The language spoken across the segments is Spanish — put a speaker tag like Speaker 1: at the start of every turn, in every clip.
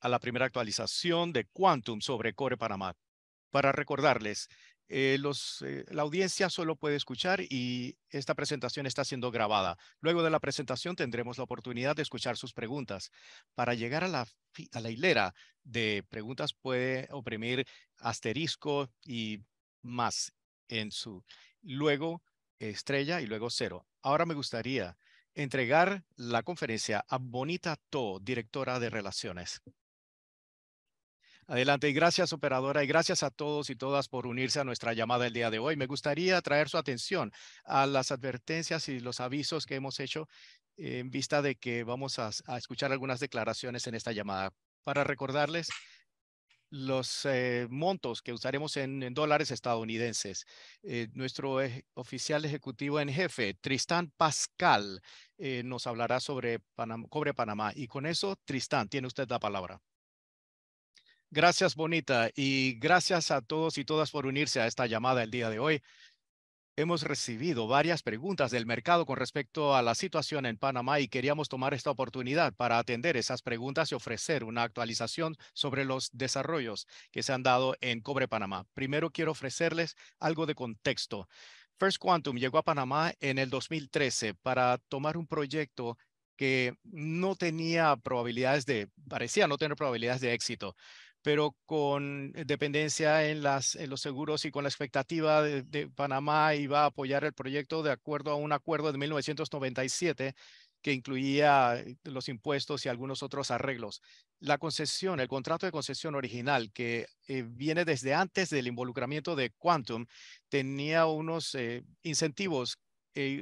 Speaker 1: a la primera actualización de Quantum sobre Core Panamá. Para recordarles, eh, los, eh, la audiencia solo puede escuchar y esta presentación está siendo grabada. Luego de la presentación tendremos la oportunidad de escuchar sus preguntas. Para llegar a la hilera de preguntas puede oprimir asterisco y más en su luego estrella y luego cero. Ahora me gustaría entregar la conferencia a Bonita To, directora de relaciones. Adelante y gracias operadora y gracias a todos y todas por unirse a nuestra llamada el día de hoy. Me gustaría traer su atención a las advertencias y los avisos que hemos hecho en vista de que vamos a, escuchar algunas declaraciones en esta llamada. Para recordarles, los eh, montos que usaremos en, dólares estadounidenses. Eh, nuestro oficial ejecutivo en jefe, Tristán Pascal, eh, nos hablará sobre cobre Panamá. Y con eso, Tristán, tiene usted la palabra. Gracias, Bonita, y gracias a todos y todas por unirse a esta llamada el día de hoy. Hemos recibido varias preguntas del mercado con respecto a la situación en Panamá y queríamos tomar esta oportunidad para atender esas preguntas y ofrecer una actualización sobre los desarrollos que se han dado en Cobre Panamá. Primero quiero ofrecerles algo de contexto. First Quantum llegó a Panamá en el 2013 para tomar un proyecto que no tenía probabilidades de, parecía no tener probabilidades de éxito pero con dependencia en, las, en los seguros y con la expectativa de, Panamá iba a apoyar el proyecto de acuerdo a un acuerdo de 1997 que incluía eh, los impuestos y algunos otros arreglos. La concesión, el contrato de concesión original, que eh, viene desde antes del involucramiento de Quantum, tenía unos eh, incentivos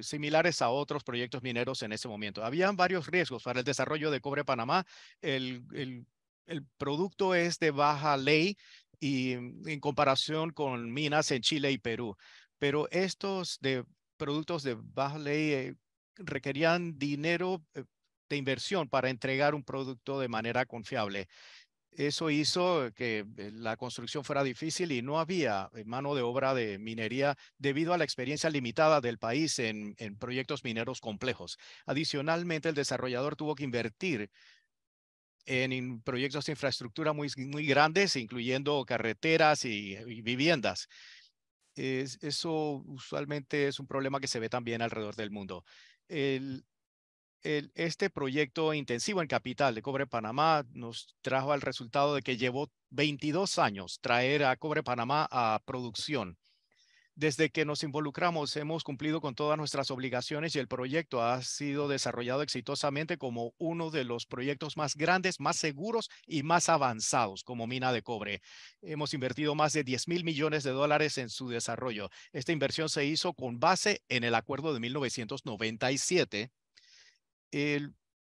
Speaker 1: similares a otros proyectos mineros en ese momento. Habían varios riesgos para el desarrollo de Cobre Panamá. el el producto es de baja ley y mm, en comparación con minas en Chile y Perú. Pero estos de productos de baja ley eh, requerían dinero eh, de inversión para entregar un producto de manera confiable. Eso hizo que eh, la construcción fuera difícil y no había mano de obra de minería debido a la experiencia limitada del país en proyectos mineros complejos. Adicionalmente, el desarrollador tuvo que invertir en proyectos de infraestructura muy, muy grandes, incluyendo carreteras y, viviendas. eso usualmente es un problema que se ve también alrededor del mundo. este proyecto intensivo en capital de Cobre Panamá nos trajo al resultado de que llevó 22 años traer a Cobre Panamá a producción. Desde que nos involucramos, hemos cumplido con todas nuestras obligaciones y el proyecto ha sido desarrollado exitosamente como uno de los proyectos más grandes, más seguros y más avanzados como mina de cobre. Hemos invertido más de 10 mil millones de dólares en su desarrollo. Esta inversión se hizo con base en el acuerdo de 1997.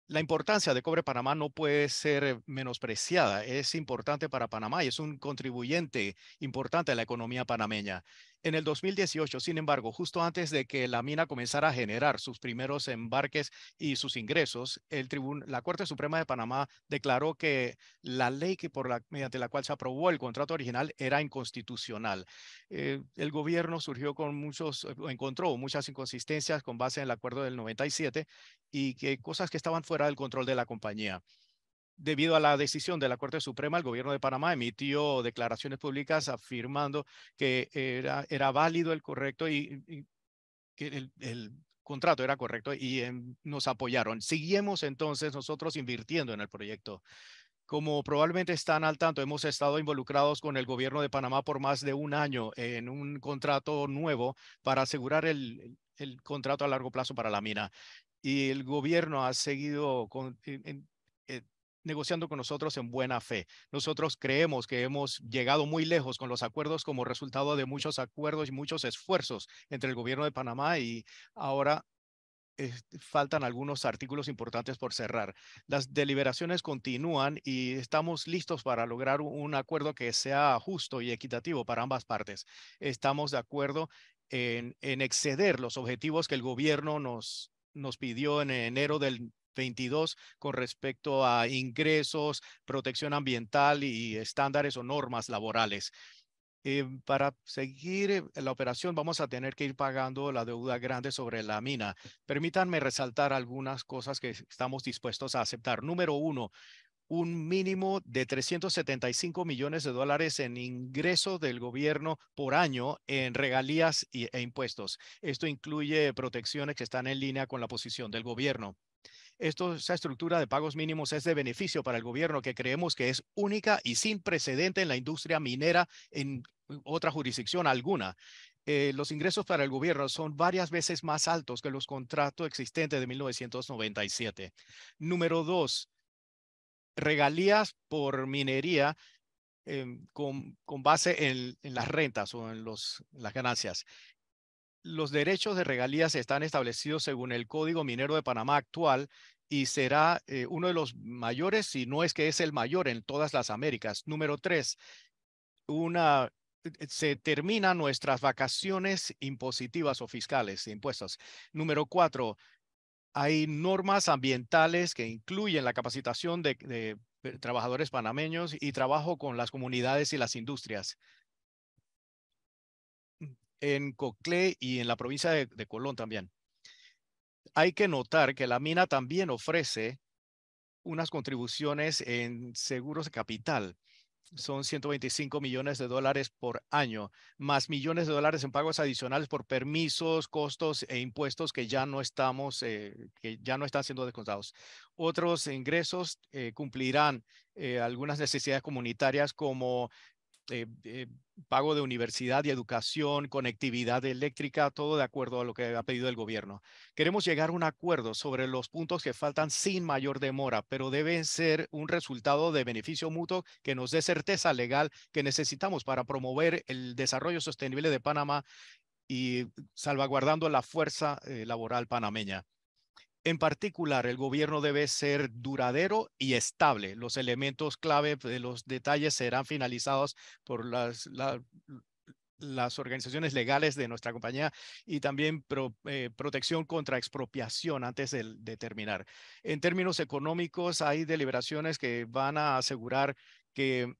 Speaker 1: la importancia de Cobre Panamá no puede ser menospreciada. Es importante para Panamá y es un contribuyente importante a la economía panameña. En el 2018, sin embargo, justo antes de que la mina comenzara a generar sus primeros embarques y sus ingresos, la Corte Suprema de Panamá declaró que la ley que por mediante la cual se aprobó el contrato original era inconstitucional. Eh, el gobierno surgió con muchos, eh, encontró muchas inconsistencias con base en el acuerdo del 97 y que cosas que estaban fuera del control de la compañía debido a la decisión de la Corte Suprema, el gobierno de Panamá emitió declaraciones públicas afirmando que era, era válido el correcto y, que el, contrato era correcto y nos apoyaron. Seguimos entonces nosotros invirtiendo en el proyecto. Como probablemente están al tanto, hemos estado involucrados con el gobierno de Panamá por más de un año en un contrato nuevo para asegurar el, el contrato a largo plazo para la mina. Y el gobierno ha seguido con, negociando con nosotros en buena fe. Nosotros creemos que hemos llegado muy lejos con los acuerdos como resultado de muchos acuerdos y muchos esfuerzos entre el gobierno de Panamá y ahora este, faltan algunos artículos importantes por cerrar. Las deliberaciones continúan y estamos listos para lograr un acuerdo que sea justo y equitativo para ambas partes. Estamos de acuerdo en, en exceder los objetivos que el gobierno nos, nos pidió en enero del 22 con respecto a ingresos, protección ambiental y estándares o normas laborales. Eh, para seguir eh, la operación vamos a tener que ir pagando la deuda grande sobre la mina. Permítanme resaltar algunas cosas que estamos dispuestos a aceptar. Número uno, un mínimo de 375 millones de dólares en ingresos del gobierno por año en regalías e impuestos. Esto incluye protecciones que están en línea con la posición del gobierno. Esto, esa estructura de pagos mínimos es de beneficio para el gobierno que creemos que es única y sin precedente en la industria minera en otra jurisdicción alguna. Eh, los ingresos para el gobierno son varias veces más altos que los contratos existentes de 1997. Número dos, regalías por minería em, con, base en, las rentas o en las ganancias los derechos de regalías están establecidos según el Código Minero de Panamá actual y será eh, uno de los mayores, si no es que es el mayor en todas las Américas. Número tres, una, eh, se terminan nuestras vacaciones impositivas o fiscales, impuestos. Número cuatro, hay normas ambientales que incluyen la capacitación de eh, trabajadores panameños y trabajo con las comunidades y las industrias en Coclé y en la provincia de, Colón también. Hay que notar que la mina también ofrece unas contribuciones en seguros de capital. Son 125 millones de dólares por año, más millones de dólares en pagos adicionales por permisos, costos e impuestos que ya no estamos, eh, que ya no están siendo descontados. Otros ingresos eh, cumplirán eh, algunas necesidades comunitarias como eh, eh, pago de universidad y educación, conectividad eléctrica, todo de acuerdo a lo que ha pedido el gobierno. Queremos llegar a un acuerdo sobre los puntos que faltan sin mayor demora, pero deben ser un resultado de beneficio mutuo que nos dé certeza legal que necesitamos para promover el desarrollo sostenible de Panamá y salvaguardando la fuerza eh, laboral panameña. En particular, el gobierno debe ser duradero y estable. Los elementos clave de los detalles serán finalizados por las, las organizaciones legales de nuestra compañía y también eh, protección contra expropiación antes de, de, terminar. En términos económicos, hay deliberaciones que van a asegurar que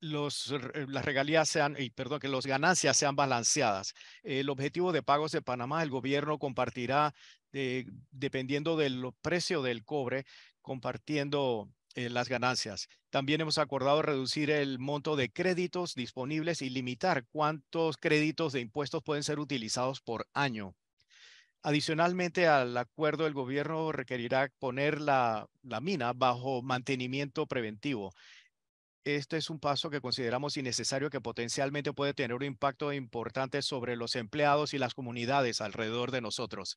Speaker 1: los, eh, las regalías sean, y perdón, que las ganancias sean balanceadas. El objetivo de pagos de Panamá, el gobierno compartirá, eh, dependiendo del precio del cobre, compartiendo eh, las ganancias. También hemos acordado reducir el monto de créditos disponibles y limitar cuántos créditos de impuestos pueden ser utilizados por año. Adicionalmente al acuerdo, el gobierno requerirá poner la mina bajo mantenimiento preventivo. Este es un paso que consideramos innecesario que potencialmente puede tener un impacto importante sobre los empleados y las comunidades alrededor de nosotros.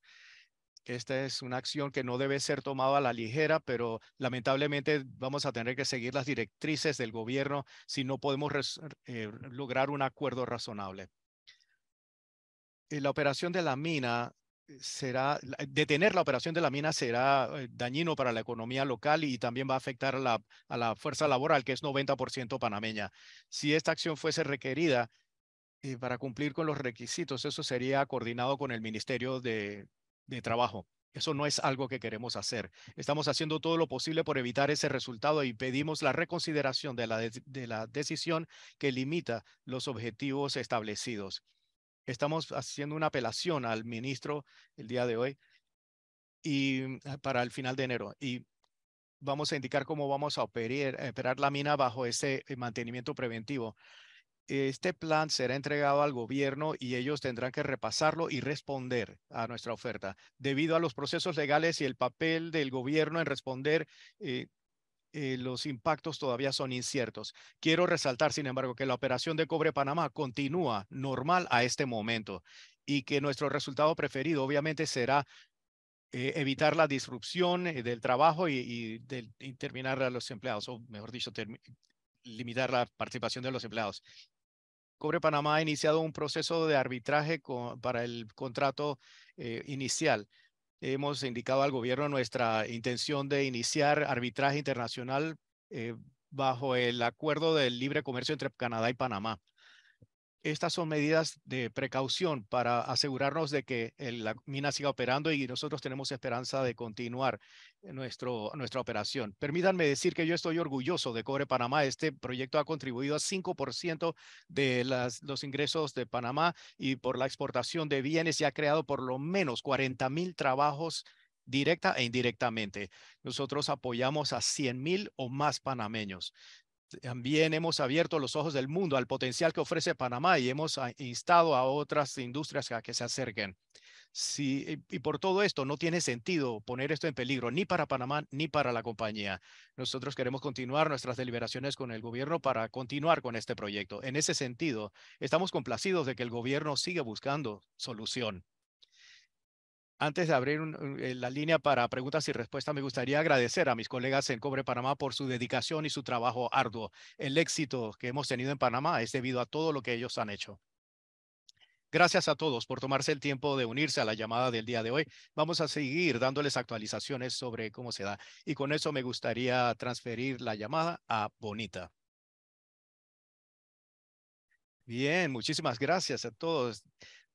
Speaker 1: Esta es una acción que no debe ser tomada a la ligera, pero lamentablemente vamos a tener que seguir las directrices del gobierno si no podemos eh, lograr un acuerdo razonable. la operación de la mina será, detener la operación de la mina será eh, dañino para la economía local y también va a afectar a la, a la fuerza laboral, que es 90% panameña. Si esta acción fuese requerida eh, para cumplir con los requisitos, eso sería coordinado con el Ministerio de, de Trabajo. Eso no es algo que queremos hacer. Estamos haciendo todo lo posible por evitar ese resultado y pedimos la reconsideración de la, de la decisión que limita los objetivos establecidos estamos haciendo una apelación al ministro el día de hoy y mm, ah, para el final de enero. Y vamos a indicar cómo vamos a operar, operar la mina bajo ese eh, mantenimiento preventivo. Este plan será entregado al gobierno y ellos tendrán que repasarlo y responder a nuestra oferta. Debido a los procesos legales y el papel del gobierno en responder, eh, eh, los impactos todavía son inciertos. Quiero resaltar, sin embargo, que la operación de cobre Panamá continúa normal a este momento y que nuestro resultado preferido obviamente será eh, evitar la disrupción eh, del trabajo y, terminar a los empleados, o mejor dicho, limitar la participación de los empleados. Cobre Panamá ha iniciado un proceso de arbitraje para el contrato inicial Hemos indicado al gobierno nuestra intención de iniciar arbitraje internacional eh, bajo el acuerdo del libre comercio entre Canadá y Panamá estas son medidas de precaución para asegurarnos de que eh, la mina siga operando y nosotros tenemos esperanza de continuar nuestra operación. Permítanme decir que yo estoy orgulloso de Cobre Panamá. Este proyecto ha contribuido a 5% de los ingresos de Panamá y por la exportación de bienes y ha creado por lo menos 40 trabajos directa e indirectamente. Nosotros apoyamos a 100 o más panameños. También hemos abierto los ojos del mundo al potencial que ofrece Panamá y hemos ah, instado a otras industrias a que se acerquen. y por todo esto no tiene sentido poner esto en peligro ni para Panamá ni para la compañía. Nosotros queremos continuar nuestras deliberaciones con el gobierno para continuar con este proyecto. En ese sentido, estamos complacidos de que el gobierno siga buscando solución. Antes de abrir eh, la línea para preguntas y respuestas, me gustaría agradecer a mis colegas en Cobre Panamá por su dedicación y su trabajo arduo. El éxito que hemos tenido en Panamá es debido a todo lo que ellos han hecho. Gracias a todos por tomarse el tiempo de unirse a la llamada del día de hoy. Vamos a seguir dándoles actualizaciones sobre cómo se da. Y con eso me gustaría transferir la llamada a Bonita. Bien, muchísimas gracias a todos.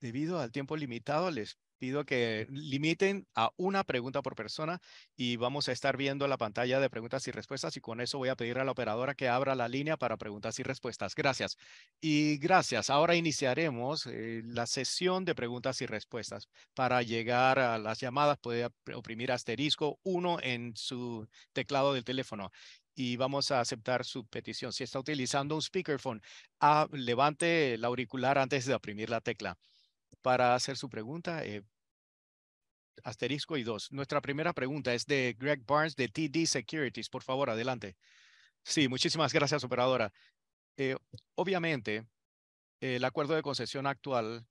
Speaker 1: Debido al tiempo limitado, les pido que limiten a una pregunta por persona y vamos a estar viendo la pantalla de preguntas y respuestas y con eso voy a pedir a la operadora que abra la línea para preguntas y respuestas. Gracias. Y gracias. Ahora iniciaremos eh, la sesión de preguntas y respuestas. Para llegar a las llamadas puede oprimir asterisco 1 en su teclado del teléfono y vamos a aceptar su petición. Si está utilizando un speakerphone, ah, levante el auricular antes de oprimir la tecla para hacer su pregunta. Eh, asterisco y dos. Nuestra primera pregunta es de Greg Barnes de TD Securities. Por favor, adelante. Sí, muchísimas gracias, operadora. Eh, obviamente, el acuerdo de concesión actual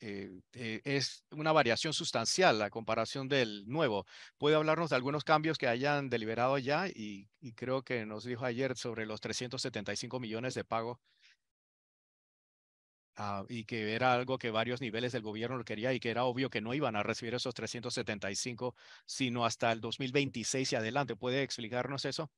Speaker 1: eh, es una variación sustancial la comparación del nuevo. ¿Puede hablarnos de algunos cambios que hayan deliberado ya? Y, y creo que nos dijo ayer sobre los 375 millones de pago Ah, y que era algo que varios niveles del gobierno lo quería y que era obvio que no iban a recibir esos 375, sino hasta el 2026 y adelante. ¿Puede explicarnos eso?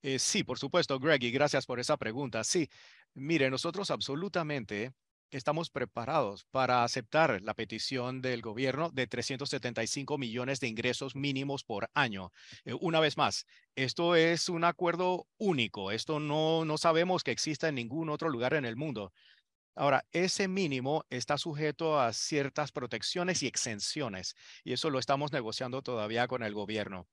Speaker 1: Eh, sí, por supuesto, Greg, y gracias por esa pregunta. Sí, mire, nosotros absolutamente estamos preparados para aceptar la petición del gobierno de 375 millones de ingresos mínimos por año. Eh, una vez más, esto es un acuerdo único. Esto no, no sabemos que exista en ningún otro lugar en el mundo. Ahora, ese mínimo está sujeto a ciertas protecciones y exenciones, y eso lo estamos negociando todavía con el gobierno.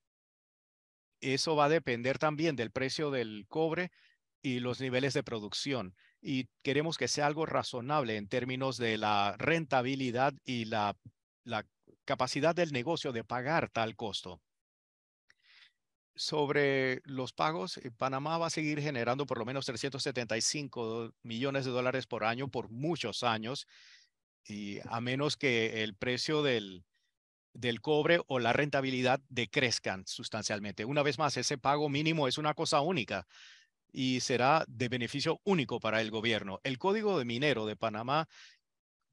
Speaker 1: Eso va a depender también del precio del cobre y los niveles de producción, y queremos que sea algo razonable en términos de la rentabilidad y la, la capacidad del negocio de pagar tal costo sobre los pagos, eh, Panamá va a seguir generando por lo menos 375 millones de dólares por año por muchos años, y a menos que el precio del, del cobre o la rentabilidad decrezcan sustancialmente. Una vez más, ese pago mínimo es una cosa única y será de beneficio único para el gobierno. El Código de Minero de Panamá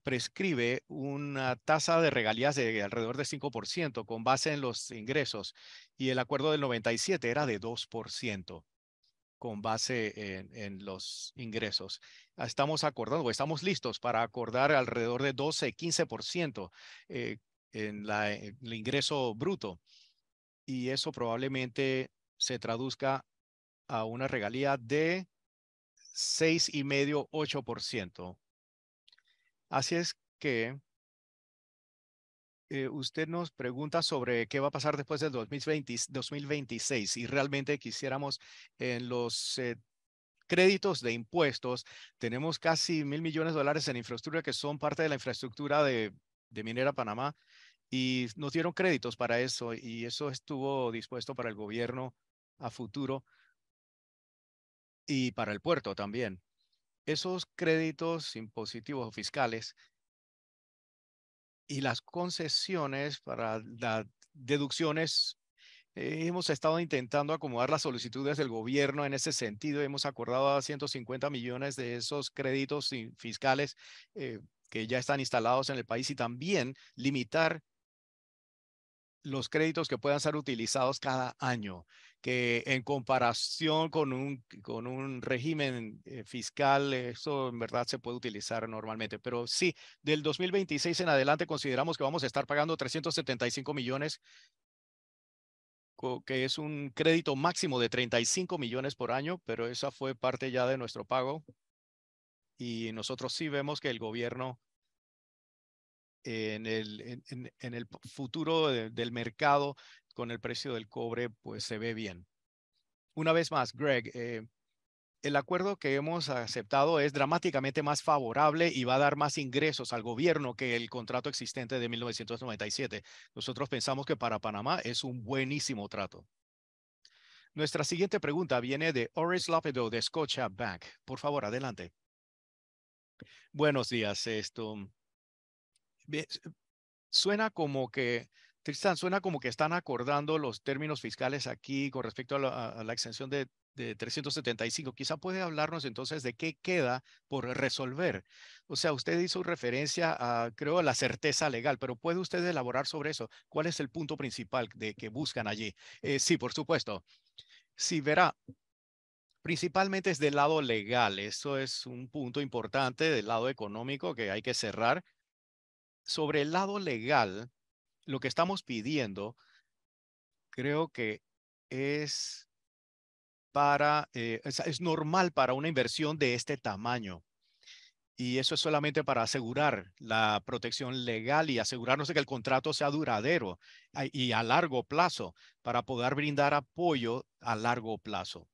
Speaker 1: prescribe una tasa de regalías de alrededor de 5% con base en los ingresos y el acuerdo del 97 era de 2% con base en, los ingresos. Estamos acordando, estamos listos para acordar alrededor de 12-15% eh, en, en el ingreso bruto. Y eso probablemente se traduzca a una regalía de 6,5-8%. Así es que eh, usted nos pregunta sobre qué va a pasar después del 2020, 2026 y realmente quisiéramos en los eh, créditos de impuestos, tenemos casi mil millones de dólares en infraestructura que son parte de la infraestructura de, de Minera Panamá y nos dieron créditos para eso y eso estuvo dispuesto para el gobierno a futuro y para el puerto también esos créditos impositivos o fiscales y las concesiones para las deducciones. Eh, hemos estado intentando acomodar las solicitudes del gobierno en ese sentido. Hemos acordado a 150 millones de esos créditos eh, fiscales eh, que ya están instalados en el país y también limitar los créditos que puedan ser utilizados cada año, que en comparación con un, con un régimen eh, fiscal, eso en verdad se puede utilizar normalmente. Pero sí, del 2026 en adelante consideramos que vamos a estar pagando 375 millones, que es un crédito máximo de 35 millones por año, pero esa fue parte ya de nuestro pago. Y nosotros sí vemos que el gobierno en el, futuro del mercado con el precio del cobre, pues se ve bien. Una vez más, Greg, eh, el acuerdo que hemos aceptado es dramáticamente más favorable y va a dar más ingresos al gobierno que el contrato existente de 1997. Nosotros pensamos que para Panamá es un buenísimo trato. Nuestra siguiente pregunta viene de Oris Lapido de Scotia Bank. Por favor, adelante. Buenos días. Esto, Suena como que, Tristan, suena como que están acordando los términos fiscales aquí con respecto a la, exención extensión de, 375. Quizá puede hablarnos entonces de qué queda por resolver. O sea, usted hizo referencia a, creo, a la certeza legal, pero ¿puede usted elaborar sobre eso? ¿Cuál es el punto principal de que buscan allí? Eh, sí, por supuesto. Sí, verá, principalmente es del lado legal. Eso es un punto importante del lado económico que hay que cerrar sobre el lado legal, lo que estamos pidiendo creo que es eh, es, normal para una inversión de este tamaño. Y eso es solamente para asegurar la protección legal y asegurarnos de que el contrato sea duradero y a largo plazo para poder brindar apoyo a largo plazo.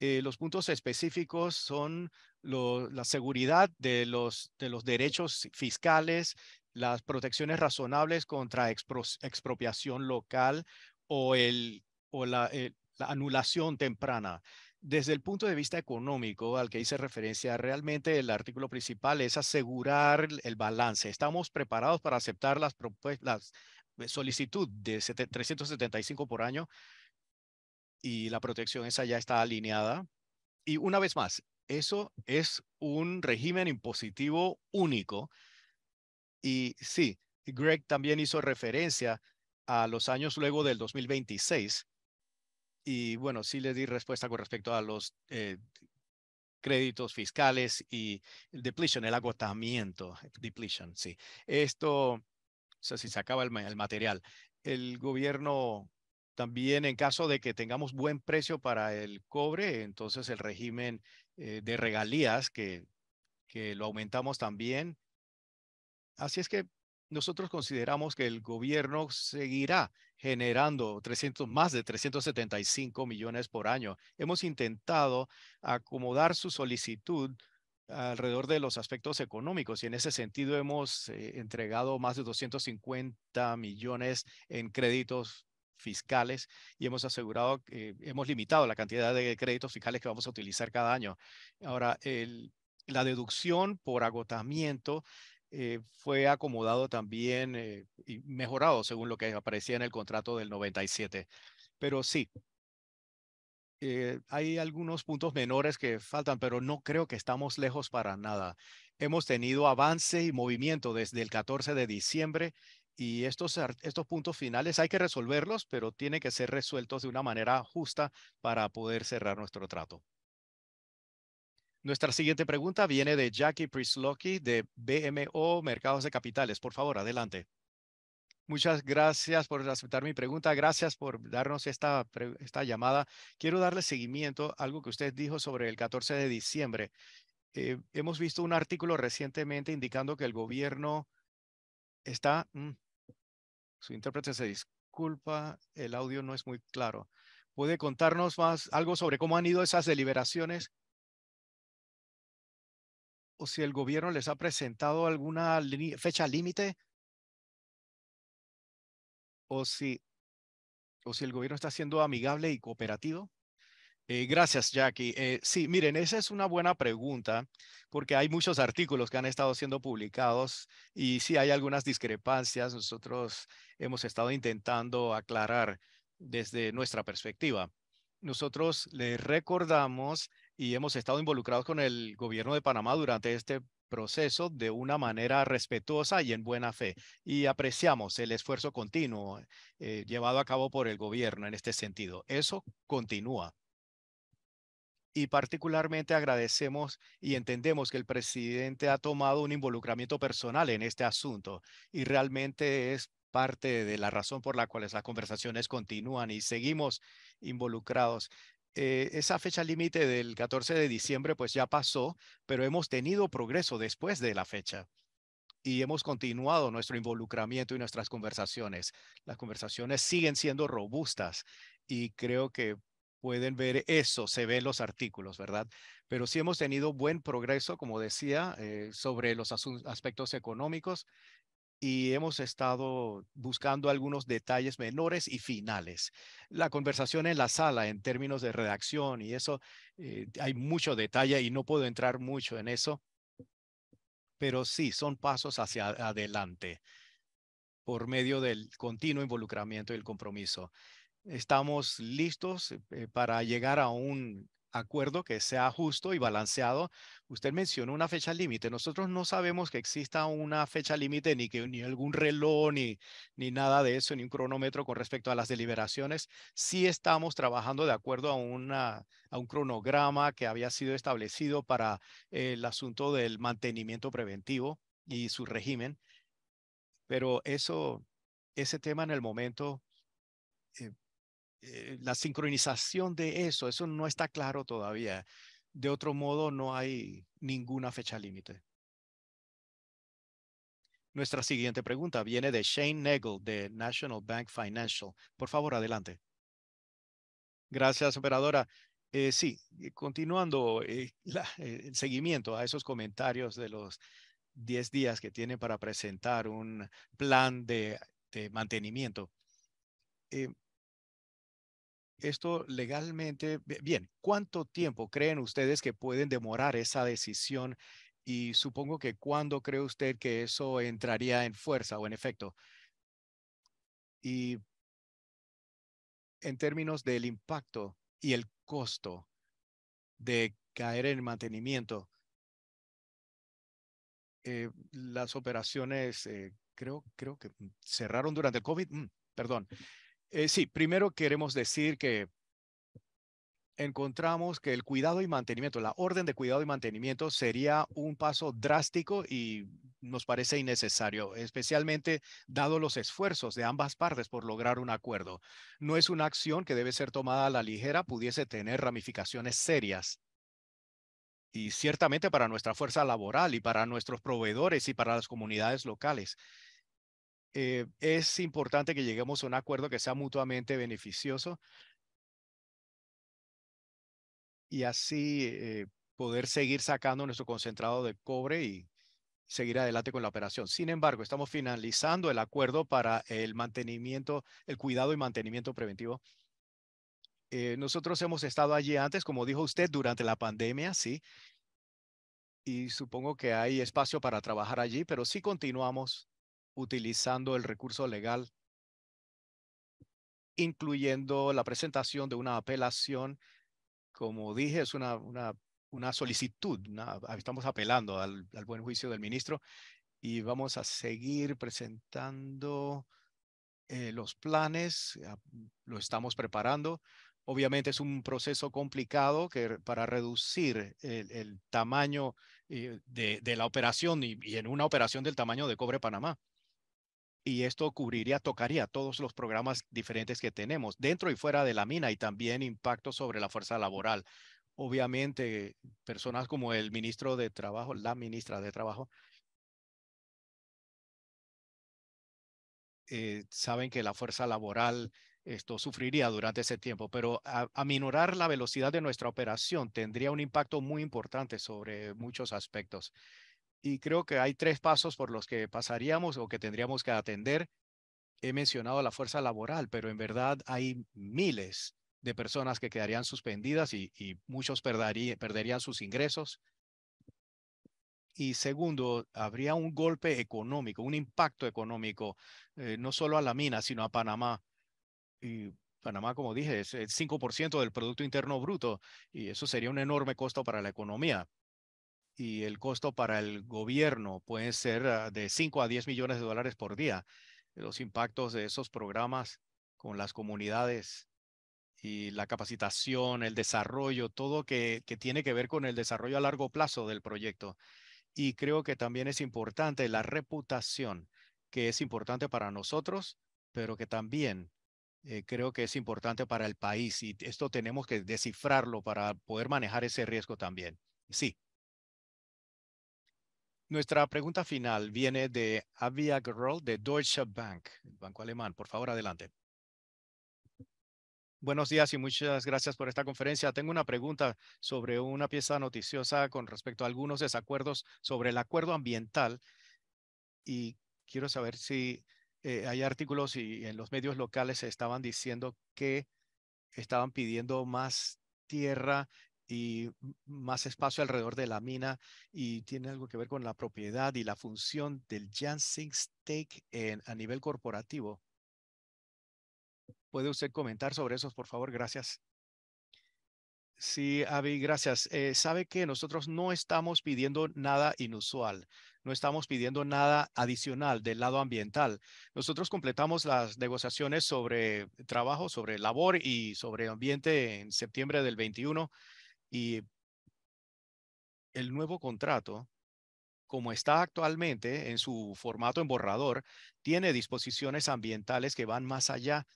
Speaker 1: Eh, los puntos específicos son la seguridad de los derechos fiscales las protecciones razonables contra expropiación local o, o eh, la, anulación temprana. Desde el punto de vista económico al que hice referencia, realmente el artículo principal es asegurar el balance. Estamos preparados para aceptar las, eh, solicitud de 375 por año y la protección esa ya está alineada. Y una vez más, eso es un régimen impositivo único y sí, Greg también hizo referencia a los años luego del 2026. Y bueno, sí le di respuesta con respecto a los eh, créditos fiscales y el depletion, el agotamiento, depletion, sí. Esto, o sea, si se acaba el, material. El gobierno también en caso de que tengamos buen precio para el cobre, entonces el régimen eh, de regalías que, que lo aumentamos también Así es que nosotros consideramos que el gobierno seguirá generando más de 375 millones por año. Hemos intentado acomodar su solicitud alrededor de los aspectos económicos y en ese sentido hemos eh, entregado más de 250 millones en créditos fiscales y hemos asegurado, que hemos limitado la cantidad de créditos fiscales que vamos a utilizar cada año. Ahora, la deducción por agotamiento eh, fue acomodado también eh, y mejorado según lo que aparecía en el contrato del 97. Pero sí, eh, hay algunos puntos menores que faltan, pero no creo que estamos lejos para nada. Hemos tenido avance y movimiento desde el 14 de diciembre y estos, estos puntos finales hay que resolverlos, pero tienen que ser resueltos de una manera justa para poder cerrar nuestro trato. Nuestra siguiente pregunta viene de Jackie Prislocki de BMO Mercados de Capitales. Por favor, adelante. Muchas gracias por aceptar mi pregunta. Gracias por darnos esta, esta llamada. Quiero darle seguimiento a algo que usted dijo sobre el 14 de diciembre. Eh, hemos visto un artículo recientemente indicando que el gobierno está... Mm, su intérprete se disculpa, el audio no es muy claro. ¿Puede contarnos más algo sobre cómo han ido esas deliberaciones? o si el gobierno les ha presentado alguna fecha límite o si, si el gobierno está siendo amigable y cooperativo. Eh, gracias, Jackie. Eh, sí, miren, esa es una buena pregunta porque hay muchos artículos que han estado siendo publicados y sí hay algunas discrepancias. Nosotros hemos estado intentando aclarar desde nuestra perspectiva. Nosotros les recordamos y hemos estado involucrados con el gobierno de Panamá durante este proceso de una manera respetuosa y en buena fe. Y apreciamos el esfuerzo continuo eh, llevado a cabo por el gobierno en este sentido. Eso continúa. Y particularmente agradecemos y entendemos que el presidente ha tomado un involucramiento personal en este asunto y realmente es parte de la razón por la cual las conversaciones continúan y seguimos involucrados eh, esa fecha límite del 14 de diciembre pues ya pasó, pero hemos tenido progreso después de la fecha y hemos continuado nuestro involucramiento y nuestras conversaciones. Las conversaciones siguen siendo robustas y creo que pueden ver eso, se ven los artículos, ¿verdad? Pero sí hemos tenido buen progreso, como decía, eh, sobre los aspectos económicos y hemos estado buscando algunos detalles menores y finales. La conversación en la sala en términos de redacción y eso, eh, hay mucho detalle y no puedo entrar mucho en eso, pero sí, son pasos hacia adelante por medio del continuo involucramiento y el compromiso. Estamos listos eh, para llegar a un acuerdo que sea justo y balanceado. Usted mencionó una fecha límite. Nosotros no sabemos que exista una fecha límite, ni que ni algún reloj, ni, ni nada de eso, ni un cronómetro con respecto a las deliberaciones. Sí estamos trabajando de acuerdo a, una, a un cronograma que había sido establecido para eh, el asunto del mantenimiento preventivo y su régimen. Pero eso, ese tema en el momento eh, eh, la sincronización de eso, eso no está claro todavía. De otro modo, no hay ninguna fecha límite. Nuestra siguiente pregunta viene de Shane Nagel de National Bank Financial. Por favor, adelante. Gracias, operadora. Eh, sí, eh, continuando el seguimiento a esos comentarios de los 10 días que tiene para presentar un plan de, de mantenimiento esto legalmente, bien, ¿cuánto tiempo creen ustedes que pueden demorar esa decisión? Y supongo que cuándo cree usted que eso entraría en fuerza o en efecto. Y en términos del impacto y el costo de caer en mantenimiento, eh, las operaciones eh, creo, creo que mm, cerraron durante el COVID, mm, perdón, eh, sí, primero queremos decir que encontramos que el cuidado y mantenimiento, la orden de cuidado y mantenimiento sería un paso drástico y nos parece innecesario, especialmente dado los esfuerzos de ambas partes por lograr un acuerdo. No es una acción que debe ser tomada a la ligera, pudiese tener ramificaciones serias. Y ciertamente para nuestra fuerza laboral y para nuestros proveedores y para las comunidades locales. Eh, es importante que lleguemos a un acuerdo que sea mutuamente beneficioso y así eh, poder seguir sacando nuestro concentrado de cobre y seguir adelante con la operación. Sin embargo, estamos finalizando el acuerdo para el mantenimiento, el cuidado y mantenimiento preventivo. Eh, nosotros hemos estado allí antes, como dijo usted, durante la pandemia, sí. Y supongo que hay espacio para trabajar allí, pero sí continuamos utilizando el recurso legal, incluyendo la presentación de una apelación. Como dije, es una, una, una solicitud, una, estamos apelando al, al buen juicio del ministro y vamos a seguir presentando eh, los planes, lo estamos preparando. Obviamente es un proceso complicado que para reducir el, tamaño eh, de, de, la operación y, en una operación del tamaño de Cobre Panamá y esto cubriría, tocaría todos los programas diferentes que tenemos dentro y fuera de la mina y también impacto sobre la fuerza laboral. Obviamente, personas como el ministro de Trabajo, la ministra de Trabajo, eh, saben que la fuerza laboral esto sufriría durante ese tiempo, pero aminorar la velocidad de nuestra operación tendría un impacto muy importante sobre muchos aspectos. Y creo que hay tres pasos por los que pasaríamos o que tendríamos que atender. He mencionado la fuerza laboral, pero en verdad hay miles de personas que quedarían suspendidas y, muchos perderían sus ingresos. Y segundo, habría un golpe económico, un impacto económico, eh, no solo a la mina, sino a Panamá. Y Panamá, como dije, es el 5% del Producto Interno Bruto y eso sería un enorme costo para la economía y el costo para el gobierno puede ser ah, de 5 a 10 millones de dólares por día. Los impactos de esos programas con las comunidades y la capacitación, el desarrollo, todo que, que tiene que ver con el desarrollo a largo plazo del proyecto. Y creo que también es importante la reputación, que es importante para nosotros, pero que también eh, creo que es importante para el país. Y esto tenemos que descifrarlo para poder manejar ese riesgo también. Sí. Nuestra pregunta final viene de Avia de Deutsche Bank, banco alemán. Por favor, adelante. Buenos días y muchas gracias por esta conferencia. Tengo una pregunta sobre una pieza noticiosa con respecto a algunos desacuerdos sobre el acuerdo ambiental y quiero saber si eh, hay artículos y en los medios locales se estaban diciendo que estaban pidiendo más
Speaker 2: tierra
Speaker 1: y más espacio alrededor de la mina y tiene algo que ver con la propiedad y la función del Janssen Stake en, a nivel corporativo. ¿Puede usted comentar sobre eso, por favor? Gracias. Sí, Avi, gracias. Eh, sabe que nosotros no estamos pidiendo nada inusual, no estamos pidiendo nada adicional del lado ambiental. Nosotros completamos las negociaciones sobre trabajo, sobre labor y sobre ambiente en septiembre del 21 y el nuevo contrato, como está actualmente en su formato en borrador, tiene disposiciones ambientales que van más allá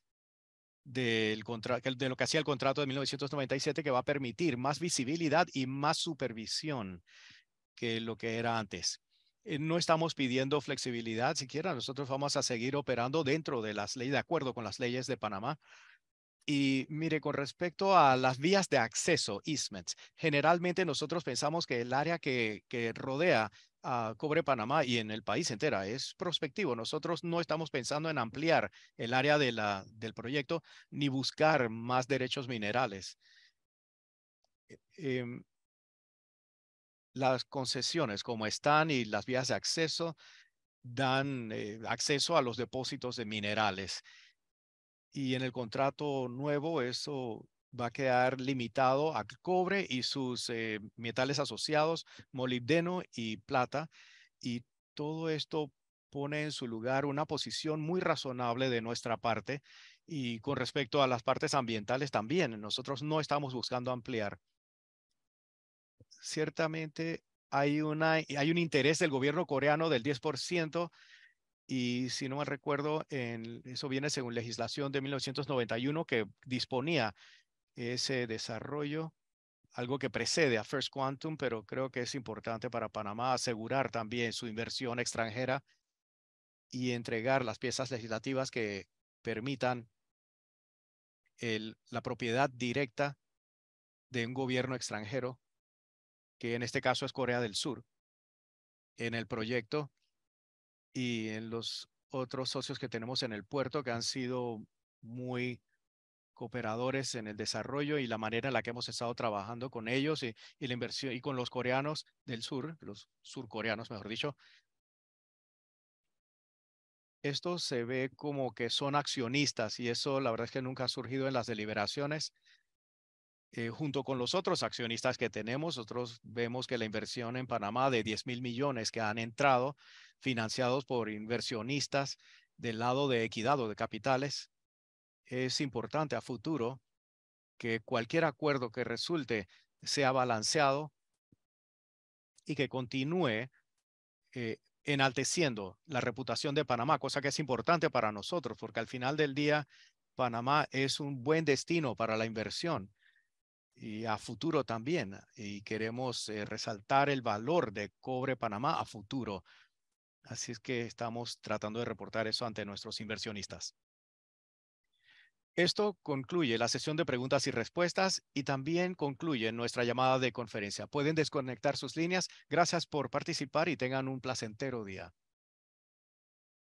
Speaker 1: del de lo que hacía el contrato de 1997, que va a permitir más visibilidad y más supervisión que lo que era antes. Eh, no estamos pidiendo flexibilidad siquiera, nosotros vamos a seguir operando dentro de las leyes, de acuerdo con las leyes de Panamá, y mire, con respecto a las vías de acceso, ismets generalmente nosotros pensamos que el área que, rodea a ah, Cobre Panamá y en el país entera es prospectivo. Nosotros no estamos pensando en ampliar el área del proyecto ni buscar más derechos minerales. E, em, las concesiones como están y las vías de acceso dan eh, acceso a los depósitos de minerales y en el contrato nuevo eso va a quedar limitado a cobre y sus eh, metales asociados, molibdeno y plata. Y todo esto pone en su lugar una posición muy razonable de nuestra parte. Y con respecto a las partes ambientales también, nosotros no estamos buscando ampliar. Ciertamente hay, una, hay un interés del gobierno coreano del 10% y si no me recuerdo, eso viene según legislación de 1991 que disponía ese desarrollo, algo que precede a First Quantum, pero creo que es importante para Panamá asegurar también su inversión extranjera y entregar las piezas legislativas que permitan la propiedad directa de un gobierno extranjero, que en este caso es Corea del Sur, en el proyecto y en los otros socios que tenemos en el puerto que han sido muy cooperadores en el desarrollo y la manera en la que hemos estado trabajando con ellos y, y la inversión y con los coreanos del sur, los surcoreanos, mejor dicho. Esto se ve como que son accionistas y eso la verdad es que nunca ha surgido en las deliberaciones, eh, junto con los otros accionistas que tenemos, nosotros vemos que la inversión en Panamá de 10 mil millones que han entrado, financiados por inversionistas del lado de equidad o de capitales, es importante a futuro que cualquier acuerdo que resulte sea balanceado y que continúe eh, enalteciendo la reputación de Panamá, cosa que es importante para nosotros, porque al final del día Panamá es un buen destino para la inversión y a futuro también. Y queremos eh, resaltar el valor de Cobre Panamá a futuro. Así es que estamos tratando de reportar eso ante nuestros inversionistas. Esto concluye la sesión de preguntas y respuestas y también concluye nuestra llamada de conferencia. Pueden desconectar sus líneas. Gracias por participar y tengan un placentero día.